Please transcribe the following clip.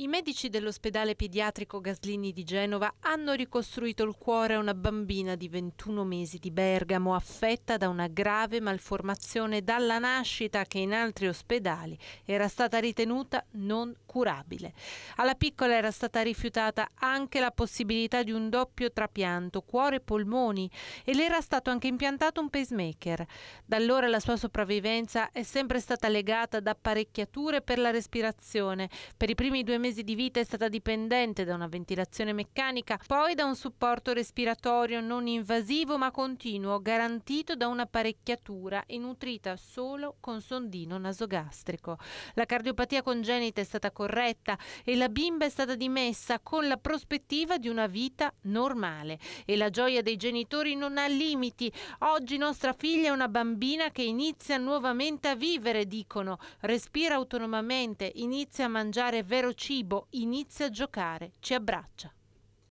I medici dell'ospedale pediatrico Gaslini di Genova hanno ricostruito il cuore a una bambina di 21 mesi di Bergamo affetta da una grave malformazione dalla nascita che in altri ospedali era stata ritenuta non curabile. Alla piccola era stata rifiutata anche la possibilità di un doppio trapianto cuore polmoni e le era stato anche impiantato un pacemaker. Da allora la sua sopravvivenza è sempre stata legata ad apparecchiature per la respirazione. Per i primi due mesi mesi di vita è stata dipendente da una ventilazione meccanica, poi da un supporto respiratorio non invasivo ma continuo, garantito da un'apparecchiatura e nutrita solo con sondino nasogastrico. La cardiopatia congenita è stata corretta e la bimba è stata dimessa con la prospettiva di una vita normale e la gioia dei genitori non ha limiti. Oggi nostra figlia è una bambina che inizia nuovamente a vivere, dicono, respira autonomamente, inizia a mangiare vero cibo Bibo inizia a giocare, ci abbraccia.